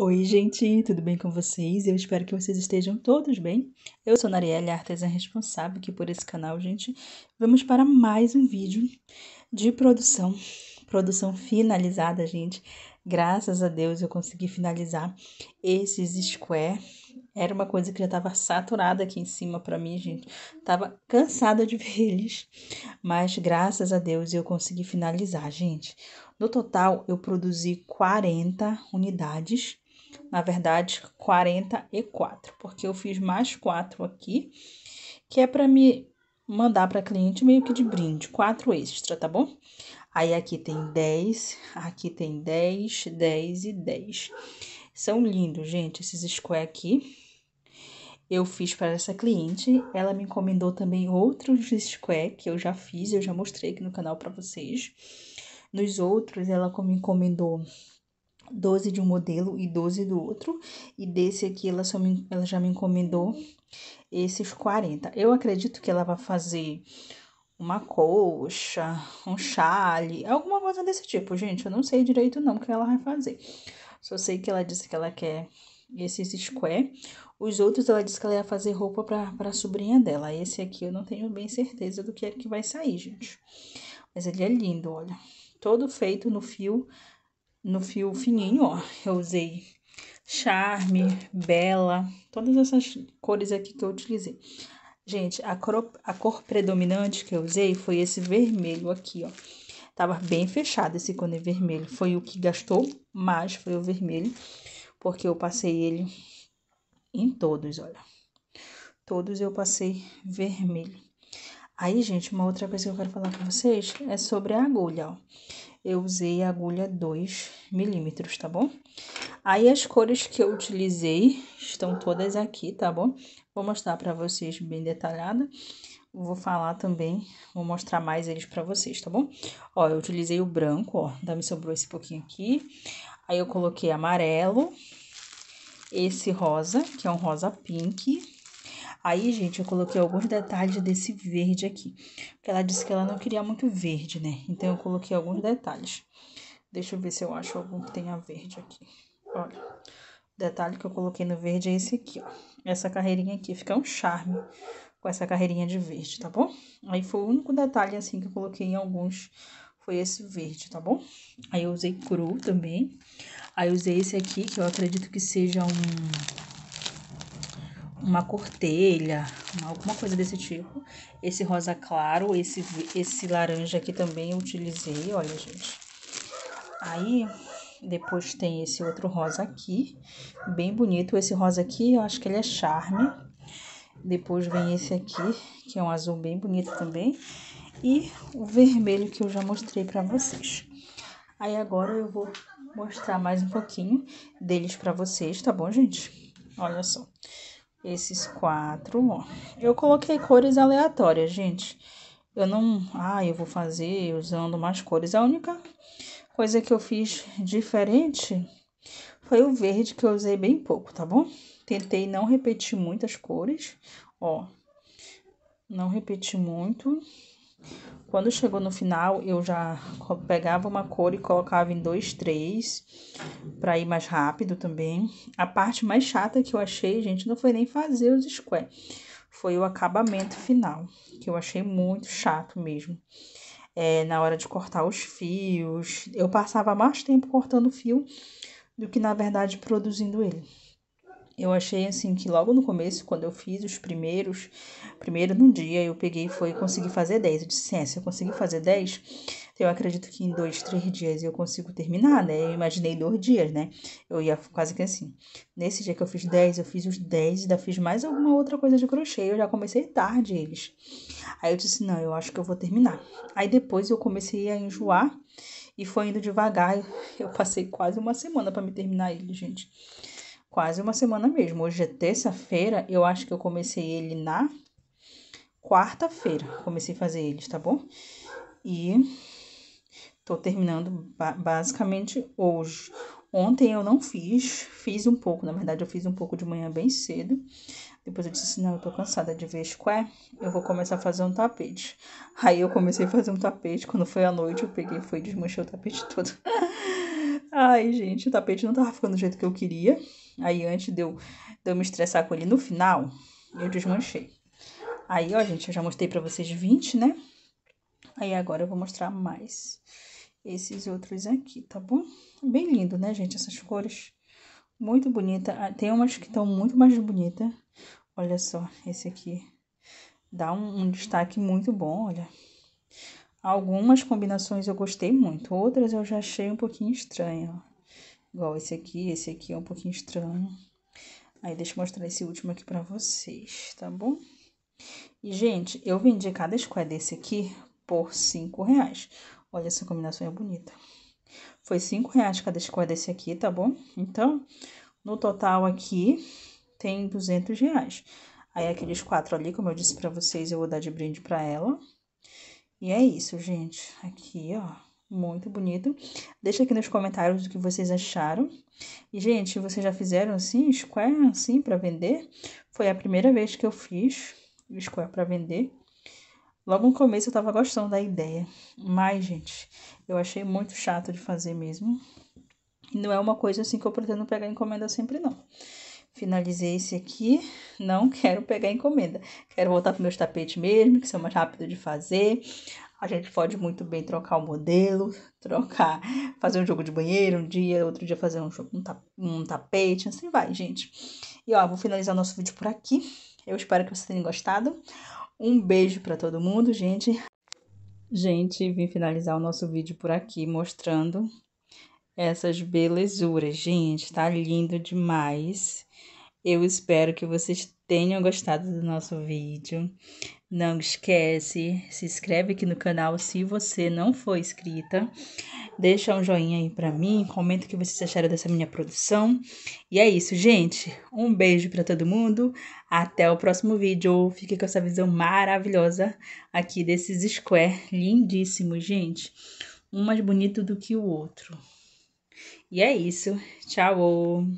Oi, gente, tudo bem com vocês? Eu espero que vocês estejam todos bem. Eu sou a Narielle, artesã responsável aqui por esse canal, gente. Vamos para mais um vídeo de produção, produção finalizada, gente. Graças a Deus eu consegui finalizar esses square. Era uma coisa que já estava saturada aqui em cima para mim, gente. Tava cansada de ver eles, mas graças a Deus eu consegui finalizar, gente. No total, eu produzi 40 unidades na verdade, 44, porque eu fiz mais 4 aqui, que é para me mandar para cliente meio que de brinde, 4 extra, tá bom? Aí aqui tem 10, aqui tem 10, 10 e 10. São lindos, gente, esses square aqui. Eu fiz para essa cliente, ela me encomendou também outros square que eu já fiz, eu já mostrei aqui no canal para vocês. Nos outros, ela me encomendou 12 de um modelo e 12 do outro. E desse aqui ela, só me, ela já me encomendou esses 40. Eu acredito que ela vai fazer uma colcha, um chale, alguma coisa desse tipo, gente. Eu não sei direito não o que ela vai fazer. Só sei que ela disse que ela quer esses square. Os outros ela disse que ela ia fazer roupa para a sobrinha dela. Esse aqui eu não tenho bem certeza do que é que vai sair, gente. Mas ele é lindo, olha. Todo feito no fio no fio fininho, ó. Eu usei Charme, Bela, todas essas cores aqui que eu utilizei. Gente, a cor, a cor predominante que eu usei foi esse vermelho aqui, ó. Tava bem fechado esse cone vermelho. Foi o que gastou mais, foi o vermelho. Porque eu passei ele em todos, olha. Todos eu passei vermelho. Aí, gente, uma outra coisa que eu quero falar com vocês é sobre a agulha, ó eu usei a agulha 2 milímetros, tá bom? Aí, as cores que eu utilizei estão todas aqui, tá bom? Vou mostrar pra vocês bem detalhada. Vou falar também, vou mostrar mais eles pra vocês, tá bom? Ó, eu utilizei o branco, ó, ainda me sobrou esse pouquinho aqui. Aí, eu coloquei amarelo, esse rosa, que é um rosa pink, Aí, gente, eu coloquei alguns detalhes desse verde aqui. Porque ela disse que ela não queria muito verde, né? Então, eu coloquei alguns detalhes. Deixa eu ver se eu acho algum que tenha verde aqui. Olha, o detalhe que eu coloquei no verde é esse aqui, ó. Essa carreirinha aqui. Fica um charme com essa carreirinha de verde, tá bom? Aí foi o único detalhe, assim, que eu coloquei em alguns foi esse verde, tá bom? Aí eu usei cru também. Aí eu usei esse aqui, que eu acredito que seja um uma cortelha, alguma coisa desse tipo. Esse rosa claro, esse, esse laranja aqui também eu utilizei, olha, gente. Aí, depois tem esse outro rosa aqui, bem bonito. Esse rosa aqui, eu acho que ele é charme. Depois vem esse aqui, que é um azul bem bonito também. E o vermelho que eu já mostrei para vocês. Aí agora eu vou mostrar mais um pouquinho deles para vocês, tá bom, gente? Olha só esses quatro. Ó. Eu coloquei cores aleatórias, gente. Eu não... Ah, eu vou fazer usando mais cores. A única coisa que eu fiz diferente foi o verde, que eu usei bem pouco, tá bom? Tentei não repetir muitas cores, ó. Não repetir muito. Quando chegou no final, eu já pegava uma cor e colocava em dois, três, para ir mais rápido também. A parte mais chata que eu achei, gente, não foi nem fazer os square, foi o acabamento final, que eu achei muito chato mesmo. É, na hora de cortar os fios, eu passava mais tempo cortando fio do que, na verdade, produzindo ele. Eu achei assim que logo no começo, quando eu fiz os primeiros, primeiro num dia eu peguei e foi consegui fazer 10. Eu disse, assim, é, se eu conseguir fazer 10, eu acredito que em dois, três dias eu consigo terminar, né? Eu imaginei dois dias, né? Eu ia quase que assim. Nesse dia que eu fiz 10, eu fiz os 10, ainda fiz mais alguma outra coisa de crochê. Eu já comecei tarde eles. Aí eu disse, não, eu acho que eu vou terminar. Aí depois eu comecei a enjoar e foi indo devagar. Eu passei quase uma semana para me terminar ele, gente quase uma semana mesmo. Hoje é terça-feira, eu acho que eu comecei ele na quarta-feira. Comecei a fazer eles, tá bom? E tô terminando basicamente hoje. Ontem eu não fiz, fiz um pouco, na verdade eu fiz um pouco de manhã bem cedo. Depois eu disse, assim, não, eu tô cansada de ver square, eu vou começar a fazer um tapete. Aí eu comecei a fazer um tapete, quando foi à noite eu peguei, fui desmanchei o tapete todo. Ai, gente, o tapete não tava ficando do jeito que eu queria. Aí antes de eu, de eu me estressar com ele no final, eu desmanchei. Aí, ó, gente, eu já mostrei pra vocês 20, né? Aí agora eu vou mostrar mais esses outros aqui, tá bom? Bem lindo, né, gente, essas cores. Muito bonita. Ah, tem umas que estão muito mais bonita. Olha só, esse aqui dá um, um destaque muito bom, olha. Algumas combinações eu gostei muito, outras eu já achei um pouquinho estranha, ó. Igual esse aqui, esse aqui é um pouquinho estranho. Aí, deixa eu mostrar esse último aqui pra vocês, tá bom? E, gente, eu vendi cada square desse aqui por cinco reais. Olha, essa combinação é bonita. Foi cinco reais cada square desse aqui, tá bom? Então, no total aqui, tem 200 reais. Aí, aqueles quatro ali, como eu disse pra vocês, eu vou dar de brinde pra ela. E é isso, gente. Aqui, ó muito bonito. Deixa aqui nos comentários o que vocês acharam. E, gente, vocês já fizeram assim, square assim para vender? Foi a primeira vez que eu fiz square para vender. Logo no começo eu tava gostando da ideia, mas, gente, eu achei muito chato de fazer mesmo. Não é uma coisa assim que eu pretendo pegar encomenda sempre, não. Finalizei esse aqui, não quero pegar encomenda. Quero voltar para meus tapetes mesmo, que são mais rápidos de fazer. A gente pode muito bem trocar o modelo, trocar, fazer um jogo de banheiro um dia, outro dia fazer um, um, um tapete, assim vai, gente. E ó, vou finalizar nosso vídeo por aqui. Eu espero que vocês tenham gostado. Um beijo para todo mundo, gente. Gente, vim finalizar o nosso vídeo por aqui mostrando essas belezuras. Gente, tá lindo demais. Eu espero que vocês tenham gostado do nosso vídeo. Não esquece, se inscreve aqui no canal se você não for inscrita. Deixa um joinha aí para mim, comenta o que vocês acharam dessa minha produção. E é isso, gente. Um beijo para todo mundo. Até o próximo vídeo. Fique com essa visão maravilhosa aqui desses square lindíssimos, gente. Um mais bonito do que o outro. E é isso. Tchau.